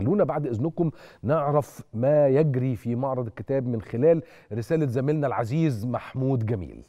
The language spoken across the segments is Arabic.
خلونا بعد إذنكم نعرف ما يجري في معرض الكتاب من خلال رسالة زميلنا العزيز محمود جميل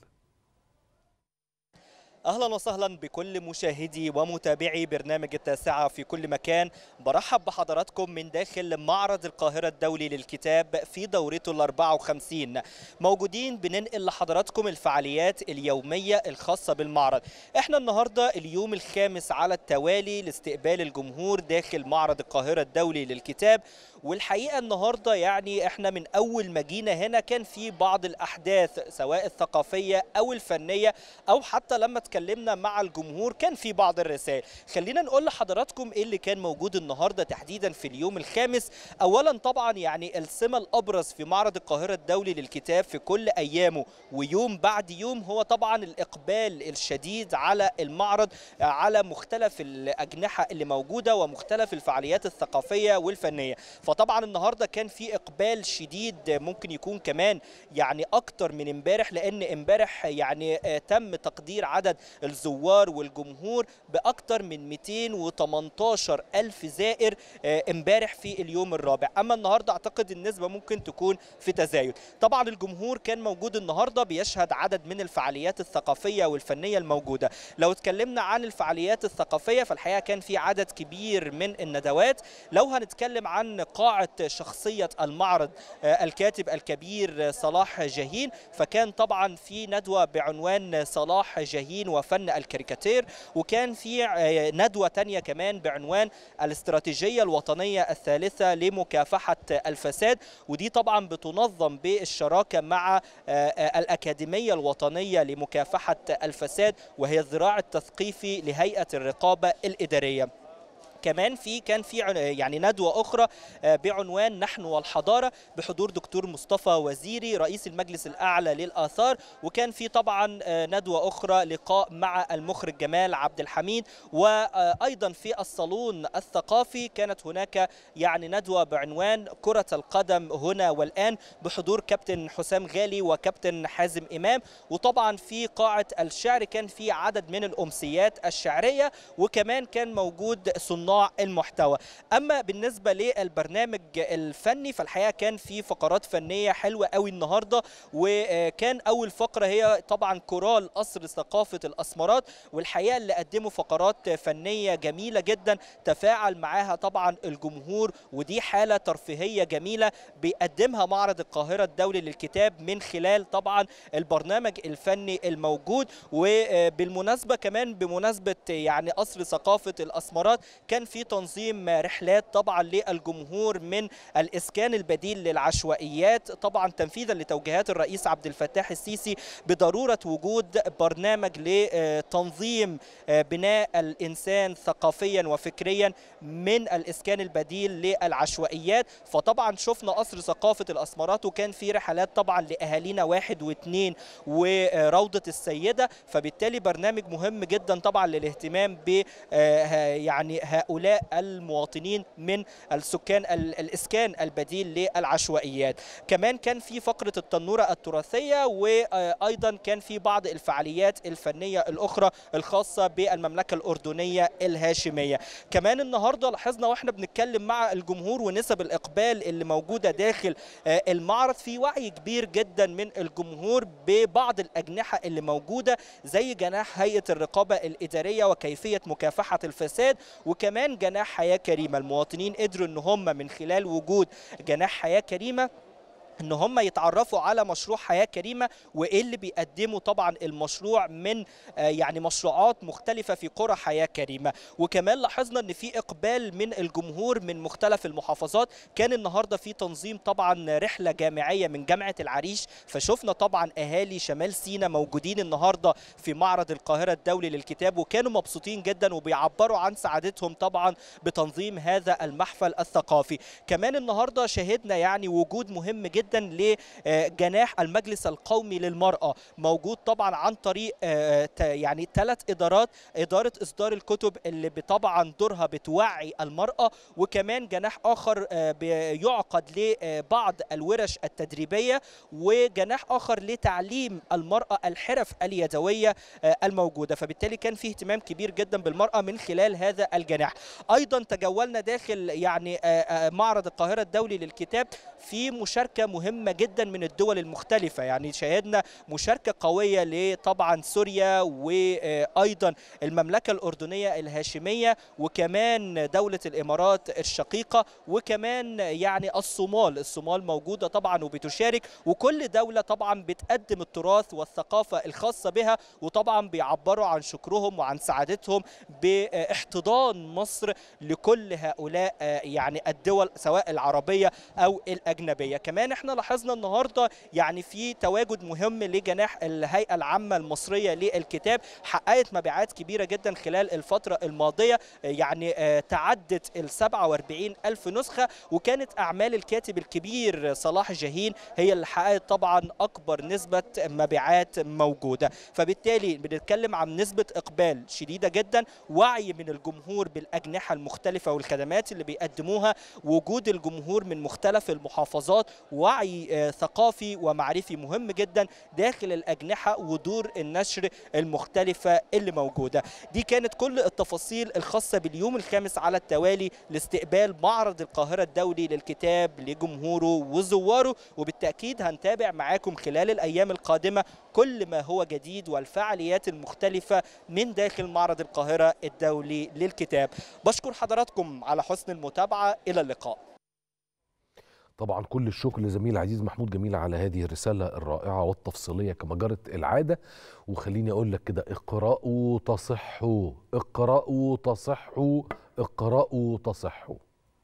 اهلا وسهلا بكل مشاهدي ومتابعي برنامج التاسعه في كل مكان برحب بحضراتكم من داخل معرض القاهره الدولي للكتاب في دورته ال 54 موجودين بننقل لحضراتكم الفعاليات اليوميه الخاصه بالمعرض احنا النهارده اليوم الخامس على التوالي لاستقبال الجمهور داخل معرض القاهره الدولي للكتاب والحقيقه النهارده يعني احنا من اول ما جينا هنا كان في بعض الاحداث سواء الثقافيه او الفنيه او حتى لما اتكلمنا مع الجمهور كان في بعض الرسائل خلينا نقول لحضراتكم ايه اللي كان موجود النهارده تحديدا في اليوم الخامس اولا طبعا يعني السمه الابرز في معرض القاهره الدولي للكتاب في كل ايامه ويوم بعد يوم هو طبعا الاقبال الشديد على المعرض على مختلف الاجنحه اللي موجوده ومختلف الفعاليات الثقافيه والفنيه فطبعا النهارده كان في اقبال شديد ممكن يكون كمان يعني اكتر من امبارح لان امبارح يعني آه، تم تقدير عدد الزوار والجمهور باكثر من 218 ألف زائر آه، امبارح في اليوم الرابع أما النهاردة أعتقد النسبة ممكن تكون في تزايد طبعا الجمهور كان موجود النهاردة بيشهد عدد من الفعاليات الثقافية والفنية الموجودة لو اتكلمنا عن الفعاليات الثقافية فالحقيقة كان في عدد كبير من الندوات لو هنتكلم عن قاعة شخصية المعرض آه، الكاتب الكبير صلاح جاهين فكان طبعا في ندوة بعنوان صلاح جاهين وفن الكاريكاتير وكان في آه، ندوة تانية كمان بعنوان الاستراتيجية الوطنية الثالثة لمكافحة الفساد ودي طبعا بتنظم بالشراكة مع آه، آه، الأكاديمية الوطنية لمكافحة الفساد وهي الذراع التثقيفي لهيئة الرقابة الإدارية كمان في كان في يعني ندوه اخرى آه، بعنوان نحن والحضاره بحضور دكتور مصطفى وزيري رئيس المجلس الاعلى للاثار وكان في طبعا آه، ندوه اخرى لقاء مع المخرج جمال عبد الحميد وايضا في الصالون الثقافي كانت هناك يعني ندوه بعنوان كره القدم هنا والان بحضور كابتن حسام غالي وكابتن حازم امام وطبعا في قاعه الشعر كان في عدد من الامسيات الشعريه وكمان كان موجود صناع المحتوى اما بالنسبه للبرنامج الفني فالحقيقه كان في فقرات فنيه حلوه قوي النهارده وكان اول فقره هي طبعا كورال قصر ثقافه الاسمرات والحقيقه اللي قدموا فقرات فنيه جميله جدا تفاعل معاها طبعا الجمهور ودي حاله ترفيهيه جميله بيقدمها معرض القاهره الدولي للكتاب من خلال طبعا البرنامج الفني الموجود وبالمناسبه كمان بمناسبه يعني قصر ثقافه الاسمرات كان كان في تنظيم رحلات طبعا للجمهور من الإسكان البديل للعشوائيات طبعا تنفيذا لتوجيهات الرئيس عبد الفتاح السيسي بضرورة وجود برنامج لتنظيم آه، بناء الإنسان ثقافيا وفكريا من الإسكان البديل للعشوائيات فطبعا شفنا قصر ثقافة الأسمرات وكان في رحلات طبعا لأهالينا واحد واثنين وروضة السيدة فبالتالي برنامج مهم جدا طبعا للاهتمام ب آه، يعني هؤلاء هؤلاء المواطنين من السكان الإسكان البديل للعشوائيات كمان كان في فقرة التنورة التراثية وأيضا كان في بعض الفعاليات الفنية الأخرى الخاصة بالمملكة الأردنية الهاشمية كمان النهاردة لاحظنا وإحنا بنتكلم مع الجمهور ونسب الإقبال اللي موجودة داخل آه، المعرض في وعي كبير جدا من الجمهور ببعض الأجنحة اللي موجودة زي جناح هيئة الرقابة الإدارية وكيفية مكافحة الفساد وكمان كمان جناح حياه كريمه المواطنين قدروا ان هم من خلال وجود جناح حياه كريمه ان هم يتعرفوا على مشروع حياه كريمه وايه اللي بيقدمه طبعا المشروع من آه، يعني مشروعات مختلفه في قرى حياه كريمه وكمان لاحظنا ان في اقبال من الجمهور من مختلف المحافظات كان النهارده في تنظيم طبعا رحله جامعيه من جامعه العريش فشفنا طبعا اهالي شمال سينا موجودين النهارده في معرض القاهره الدولي للكتاب وكانوا مبسوطين جدا وبيعبروا عن سعادتهم طبعا بتنظيم هذا المحفل الثقافي كمان النهارده شهدنا يعني وجود مهم جدا جدا لجناح المجلس القومي للمرأة موجود طبعا عن طريق آه، آه، يعني ثلاث إدارات إدارة إصدار الكتب اللي بطبعا دورها بتوعي المرأة وكمان جناح آخر آه، بيعقد لبعض الورش التدريبية وجناح آخر لتعليم المرأة الحرف اليدوية الموجودة فبالتالي كان في اهتمام كبير جدا بالمرأة من خلال هذا الجناح أيضا تجولنا داخل يعني معرض القاهرة الدولي للكتاب في مشاركة مهمة مهمه جدا من الدول المختلفه يعني شاهدنا مشاركه قويه لطبعا سوريا وايضا المملكه الاردنيه الهاشميه وكمان دوله الامارات الشقيقه وكمان يعني الصومال الصومال موجوده طبعا وبتشارك وكل دوله طبعا بتقدم التراث والثقافه الخاصه بها وطبعا بيعبروا عن شكرهم وعن سعادتهم باحتضان مصر لكل هؤلاء يعني الدول سواء العربيه او الاجنبيه كمان احنا لاحظنا النهارده يعني في تواجد مهم لجناح الهيئه العامه المصريه للكتاب حققت مبيعات كبيره جدا خلال الفتره الماضيه يعني آه، تعدت ال 47 الف نسخه وكانت اعمال الكاتب الكبير صلاح جاهين هي اللي حققت طبعا اكبر نسبه مبيعات موجوده فبالتالي بنتكلم عن نسبه اقبال شديده جدا وعي من الجمهور بالاجنحه المختلفه والخدمات اللي بيقدموها وجود الجمهور من مختلف المحافظات وعي وعي آه، ثقافي ومعرفي مهم جدا داخل الأجنحة ودور النشر المختلفة اللي موجودة دي كانت كل التفاصيل الخاصة باليوم الخامس على التوالي لاستقبال معرض القاهرة الدولي للكتاب لجمهوره وزواره وبالتأكيد هنتابع معاكم خلال الأيام القادمة كل ما هو جديد والفعاليات المختلفة من داخل معرض القاهرة الدولي للكتاب بشكر حضراتكم على حسن المتابعة إلى اللقاء طبعا كل الشكر لزميل عزيز محمود جميل على هذه الرسالة الرائعة والتفصيلية كما جرت العادة وخليني أقول لك كده اقرأوا تصحوا اقرأوا تصحوا اقرأوا تصحوا